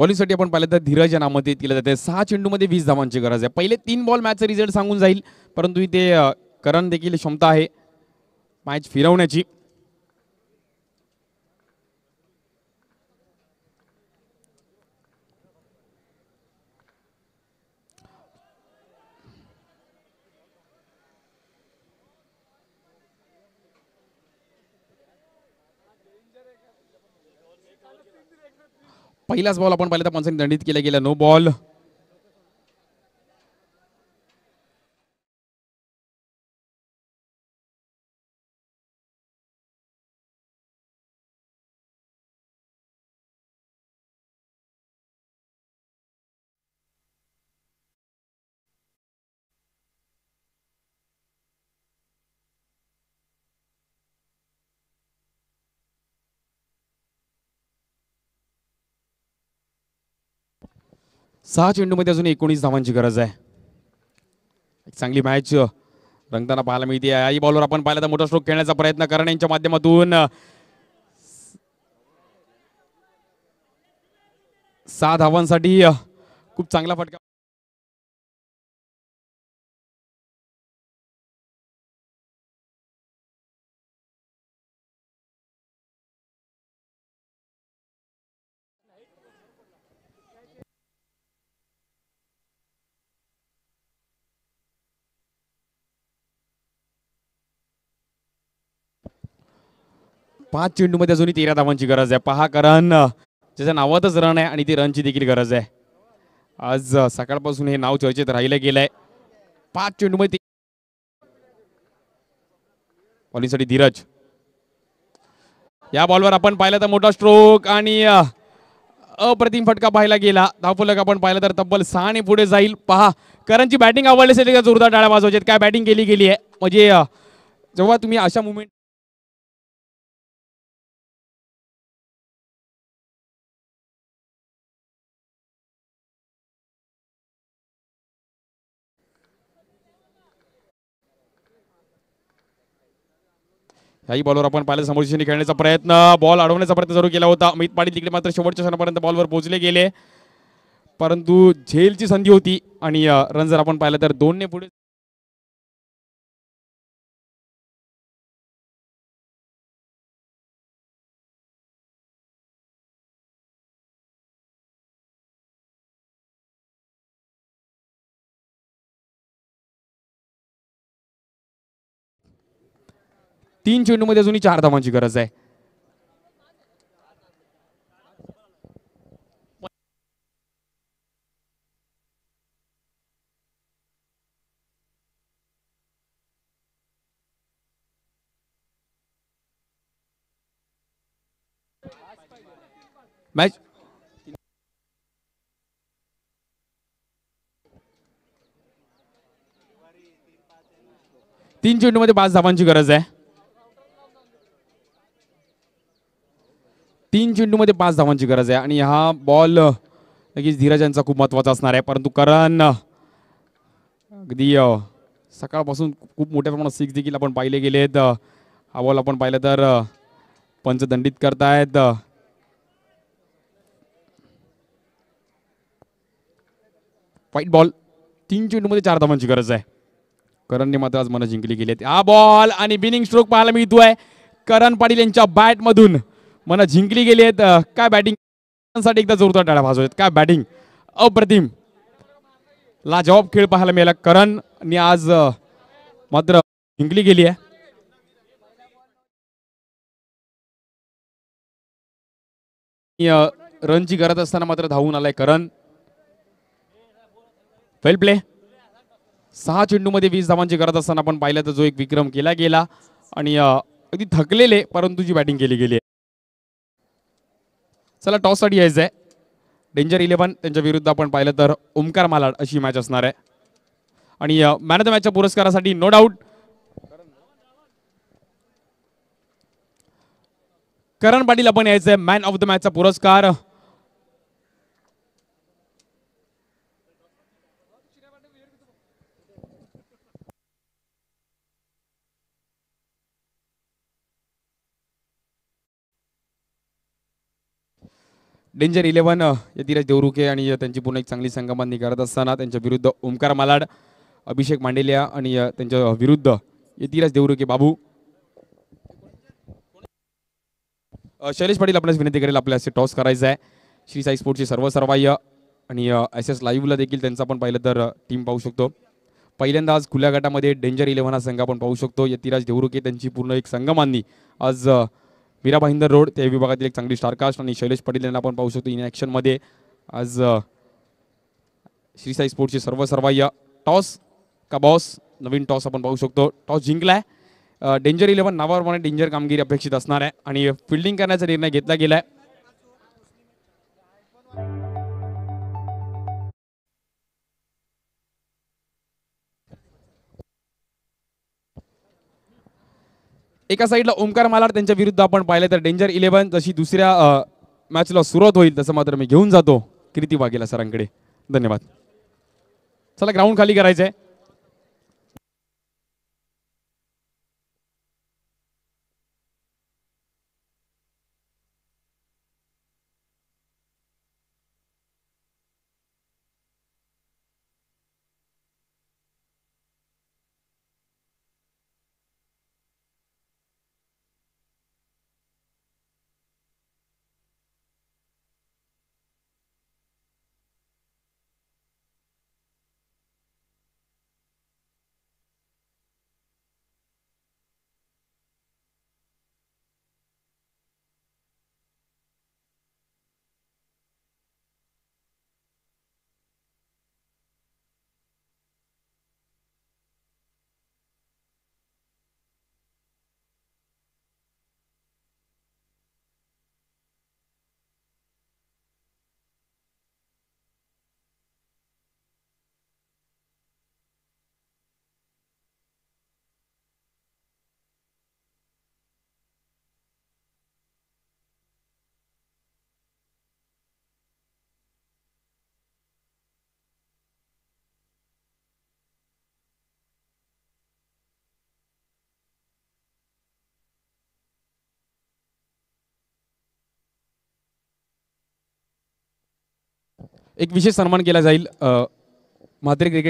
बॉलिंगसाठी आपण पाहिलं तर धीरज या नामंतित केलं जाते सहा चेंडूमध्ये वीस धावांची गरज आहे पहिले तीन बॉल मॅचचा रिझल्ट सांगून जाईल परंतु इथे करण देखील क्षमता आहे मॅच फिरवण्याची पहिलाच बॉल आपण पाहिलं तर पंचांनी दंडित केला गेला नो बॉल सहा चेंडूमध्ये अजून एकोणीस धावांची गरज आहे एक चांगली मॅच रंगताना पाहायला मिळते आई बॉलवर आपण पाहिलं तर मोठा स्ट्रोक खेळण्याचा प्रयत्न करणे यांच्या माध्यमातून सहा धावांसाठी खूप चांगला फटका पाच चेंडूमध्ये अजूनही तेरा धावांची गरज आहे पहा करण त्याच्या नावातच रन आहे आणि ती रनची देखील गरज आहे आज सकाळपासून हे नाव चर्चेत राहिलं गेलंय पाच चेंडूमध्ये बॉलिंगसाठी धीरज या बॉलवर आपण पाहिलं तर मोठा स्ट्रोक आणि अप्रतिम फटका पाहायला गेला धावफुलक आपण पाहिलं तर तब्बल सहाने पुढे जाईल पहा करणची बॅटिंग आवडल्यासाठी जोरदार डाळ्या वाजवायचे काय बॅटिंग केली गेली आहे म्हणजे जेव्हा तुम्ही अशा मुवमेंट काही बॉलवर आपण पाहिलं समोरशी खेळण्याचा प्रयत्न बॉल अडवण्याचा प्रयत्न सुरू केला होता अमित पाटील तिकडे मात्र शेवटच्या क्षणापर्यंत बॉलवर पोहोचले गेले परंतु झेलची संधी होती आणि रन जर आपण पाहिलं तर दोनने पुढे तीन मध्ये अजूनही चार धावांची गरज आहे मॅच तीन मध्ये पाच धावांची गरज आहे तीन चेंडूमध्ये पाच धावांची गरज आहे आणि हा बॉल लगेच धीरज यांचा खूप महत्त्वाचा असणार आहे परंतु करण अगदी सकाळपासून खूप मोठ्या प्रमाणात सिक्स देखील आपण पाहिले गेलेत हा बॉल आपण पाहिलं तर पंच दंडित करतायत वाईट बॉल तीन चेंडूमध्ये चार धावांची गरज आहे करणने मात्र आज मन जिंकली गेली हा बॉल आणि बिनिंग स्ट्रोक पाहायला मिळतोय करण पाटील यांच्या बॅटमधून मना जिंकली गेली आहेत काय बॅटिंग साठी एकदा जोरदार भाजू आहेत काय बॅटिंग अप्रतिम ला लाजवाब खेळ पाहायला मिळाला करण आज मात्र जिंकली गेली आहे रनची गरज असताना मात्र धावून आलाय करण वेल प्ले सहा चेंडू मध्ये वीस धावांची गरज असताना आपण पाहिलं तर जो एक विक्रम केला गेला आणि अगदी थकलेले परंतु जी बॅटिंग केली गेली चला टॉससाठी यायचं आहे डेंजर इलेव्हन त्यांच्या विरुद्ध आपण पाहिलं तर ओमकार मालाड अशी मॅच असणार आहे आणि मॅन ऑफ द मॅचच्या पुरस्कारासाठी नो डाऊट करण पाटील आपण यायचंय आहे मॅन ऑफ द मॅचचा पुरस्कार डेंजर इलेव्हन यतिराज देवरुके आणि त्यांची पूर्ण एक चांगली संगमात करत असताना त्यांच्या विरुद्ध ओमकार मालाड अभिषेक मांडेलिया आणि त्यांच्या विरुद्ध यतिराज देवरुके बाबू शैलेश पाटील आपल्यास विनंती करेल आपल्याला असे टॉस करायचा आहे श्री साई स्पोर्टचे सर्वसर्वाह्य आणि एस एस लाईव्हला देखील त्यांचा आपण पाहिलं तर टीम पाहू शकतो पहिल्यांदा आज खुल्या गटामध्ये डेंजर इलेव्हन हा संघ आपण पाहू शकतो यतिराज देवरुके त्यांची पूर्ण एक संघमांनी आज मीरा भाईंदर रोड त्या विभागातील एक चांगली स्टारकास्ट आणि शैलेश पटेल यांना आपण पाहू शकतो इन ॲक्शनमध्ये आज श्रीसाई स्पोर्ट्सचे सर्व सर्वाय टॉस का बॉस नवीन टॉस आपण पाहू शकतो टॉस जिंकलाय डेंजर इलेव्हन नावाप्रमाणे डेंजर कामगिरी अपेक्षित असणार आहे आणि फिल्डिंग करण्याचा निर्णय घेतला गेला आहे एका साईडला ओंकार मालाड त्यांच्या विरुद्ध आपण पाहिलं तर डेंजर इलेव्हन जशी दुसऱ्या मॅचला सुरुवात होईल तसं मात्र मी घेऊन जातो कीर्ती वाघेला सरांकडे धन्यवाद चला ग्राउंड खाली करायचं आहे एक विशेष सन्मान केला जाईल मात्र क्रिकेट